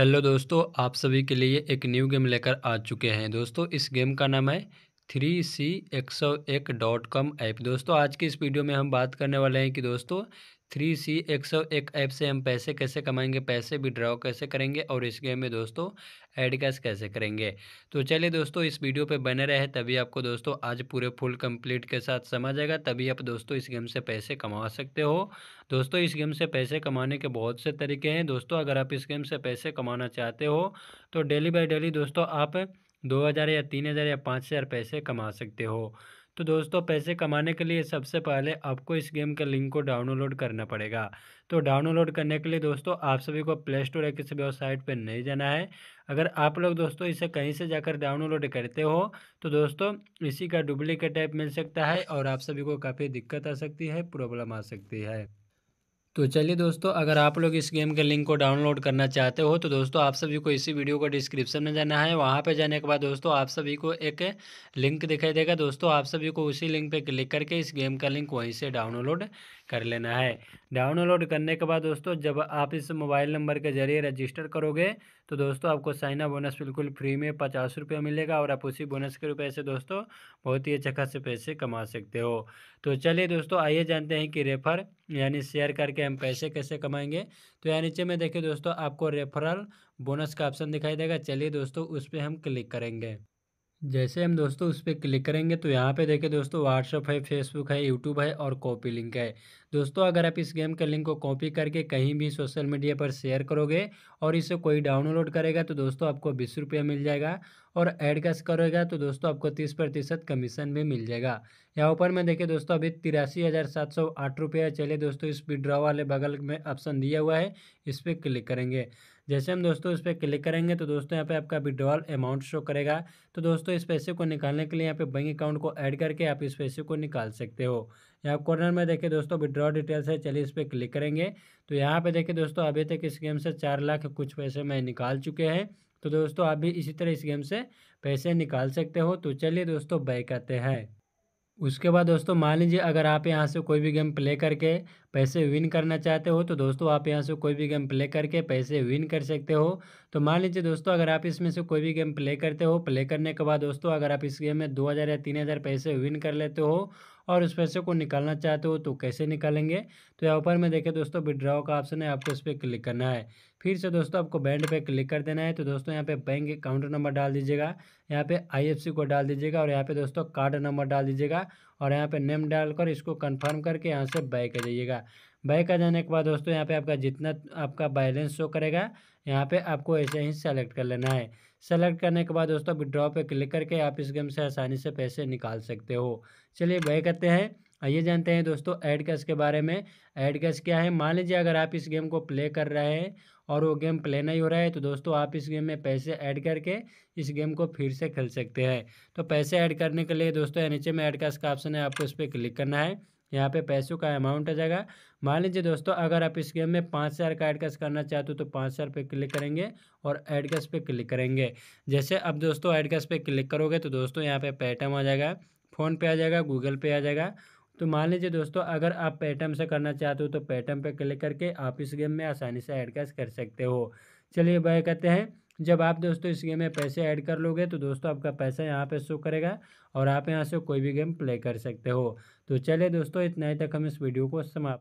hello दोस्तों आप सभी के लिए एक न्यू गेम लेकर आ चुके हैं दोस्तों इस गेम का नाम है थ्री सी एक सौ एक डॉट कॉम ऐप दोस्तों आज की इस वीडियो में हम बात करने वाले हैं कि दोस्तों थ्री सी एक सौ एक ऐप से हम पैसे कैसे कमाएंगे पैसे विड्रॉ कैसे करेंगे और इस गेम में दोस्तों एड कैश कैसे करेंगे तो चलिए दोस्तों इस वीडियो पे बने रहे तभी आपको दोस्तों आज पूरे फुल कंप्लीट के साथ समझ आएगा तभी आप दोस्तों इस गेम से पैसे कमा सकते हो दोस्तों इस गेम से पैसे कमाने के बहुत से तरीके हैं दोस्तों अगर आप इस गेम से पैसे कमाना चाहते हो तो डेली बाई डेली दोस्तों आप दो हज़ार या तीन हज़ार या पाँच हज़ार पैसे कमा सकते हो तो दोस्तों पैसे कमाने के लिए सबसे पहले आपको इस गेम के लिंक को डाउनलोड करना पड़ेगा तो डाउनलोड करने के लिए दोस्तों आप सभी को प्ले स्टोर या किसी वेबसाइट पर नहीं जाना है अगर आप लोग दोस्तों इसे कहीं से जाकर डाउनलोड करते हो तो दोस्तों इसी का डुप्लीकेट ऐप मिल सकता है और आप सभी को काफ़ी दिक्कत आ सकती है प्रॉब्लम आ सकती है तो चलिए दोस्तों अगर आप लोग इस गेम के लिंक को डाउनलोड करना चाहते हो तो दोस्तों आप सभी को इसी वीडियो को डिस्क्रिप्शन में जाना है वहाँ पे जाने के बाद दोस्तों आप सभी को एक लिंक दिखाई देगा दोस्तों आप सभी को उसी लिंक पे क्लिक करके इस गेम का लिंक वहीं से डाउनलोड कर लेना है डाउनलोड करने के बाद दोस्तों जब आप इस मोबाइल नंबर के जरिए रजिस्टर करोगे तो दोस्तों आपको साइना बोनस बिल्कुल फ्री में पचास रुपये मिलेगा और आप उसी बोनस के रुपये से दोस्तों बहुत ही अच्छा खासे पैसे कमा सकते हो तो चलिए दोस्तों आइए जानते हैं कि रेफर यानी शेयर करके हम पैसे कैसे कमाएंगे तो यहाँ नीचे में देखिए दोस्तों आपको रेफरल बोनस का ऑप्शन दिखाई देगा चलिए दोस्तों उस पर हम क्लिक करेंगे जैसे हम दोस्तों उस पर क्लिक करेंगे तो यहाँ पे देखिए दोस्तों व्हाट्सअप है फेसबुक है यूट्यूब है और कॉपी लिंक है दोस्तों अगर आप इस गेम के लिंक को कॉपी करके कहीं भी सोशल मीडिया पर शेयर करोगे और इसे कोई डाउनलोड करेगा तो दोस्तों आपको बीस रुपया मिल जाएगा और ऐड कैश करेगा तो दोस्तों आपको तीस प्रतिशत कमीशन भी मिल जाएगा यहाँ ऊपर में देखिए दोस्तों अभी तिरासी हज़ार सात सौ आठ रुपये चले दोस्तों इस विड्रॉ वाले बगल में ऑप्शन दिया हुआ है इस पर क्लिक करेंगे जैसे हम दोस्तों इस पर क्लिक करेंगे तो दोस्तों यहाँ पे आपका विड्रॉल अमाउंट शो करेगा तो दोस्तों इस पैसे को निकालने के लिए यहाँ पे बैंक अकाउंट को ऐड करके आप इस पैसे को निकाल सकते हो यहाँ कॉर्नर में देखिए दोस्तों विड्रॉ डिटेल्स है चलिए इस पर क्लिक करेंगे तो यहाँ पे देखिए दोस्तों अभी तक इस गेम से चार लाख कुछ पैसे मैं निकाल चुके हैं तो दोस्तों आप भी इसी तरह इस गेम से पैसे निकाल सकते हो तो चलिए दोस्तों बैक आते हैं उसके बाद दोस्तों मान लीजिए अगर आप यहाँ से कोई भी गेम प्ले करके पैसे विन करना चाहते हो तो दोस्तों आप यहाँ से कोई भी गेम प्ले करके पैसे विन कर सकते हो तो मान लीजिए दोस्तों अगर आप इसमें से कोई भी गेम प्ले करते हो प्ले करने के बाद दोस्तों अगर आप इस गेम में दो हज़ार या तीन हज़ार पैसे विन कर लेते हो और उस पैसे को निकालना चाहते हो तो कैसे निकालेंगे तो यहाँ ऊपर में देखें दोस्तों विड्रॉ का ऑप्शन है आपको इस पर क्लिक करना है फिर से दोस्तों आपको बैंड पे क्लिक कर देना है तो दोस्तों यहाँ पे बैंक अकाउंट नंबर डाल दीजिएगा यहाँ पे आईएफसी को डाल दीजिएगा और यहाँ पे दोस्तों कार्ड नंबर डाल दीजिएगा और यहाँ पे नेम डालकर इसको कन्फर्म करके यहाँ से बैक कर जाइएगा जाएगा बैक आ जाने के बाद दोस्तों यहाँ पे आपका जितना आपका बैलेंस शो करेगा यहाँ पे आपको ऐसे ही सेलेक्ट कर लेना है सेलेक्ट करने के बाद दोस्तों विड्रॉ पे क्लिक करके आप इस गेम से आसानी से पैसे निकाल सकते हो चलिए बैक करते हैं आइए जानते हैं दोस्तों एड कैश के बारे में एड कैश क्या है मान लीजिए अगर आप इस गेम को प्ले कर रहे हैं और वो गेम प्ले नहीं हो रहा है तो दोस्तों आप इस गेम में पैसे ऐड करके इस गेम को फिर से खेल सकते हैं तो पैसे ऐड करने के लिए दोस्तों नीचे में ऐड कैश का ऑप्शन है आपको इस पर क्लिक करना है यहाँ पे पैसों का अमाउंट आ जाएगा मान लीजिए दोस्तों अगर आप इस गेम में पाँच हज़ार का एडकस करना चाहते हो तो पाँच हज़ार पे क्लिक करेंगे और एडकस पे क्लिक करेंगे जैसे अब दोस्तों एडकस पे क्लिक करोगे तो दोस्तों यहाँ पे पेटीएम आ जाएगा फ़ोन पे आ जाएगा गूगल पे आ जाएगा तो मान लीजिए दोस्तों अगर आप पेटीएम से करना चाहते हो तो पेटीएम पे क्लिक करके आप इस गेम में आसानी से कैस कर सकते हो चलिए भाई कहते हैं जब आप दोस्तों इस गेम में पैसे ऐड कर लोगे तो दोस्तों आपका पैसा यहाँ पे शो करेगा और आप यहाँ से कोई भी गेम प्ले कर सकते हो तो चलिए दोस्तों इतना ही तक हम इस वीडियो को समाप्त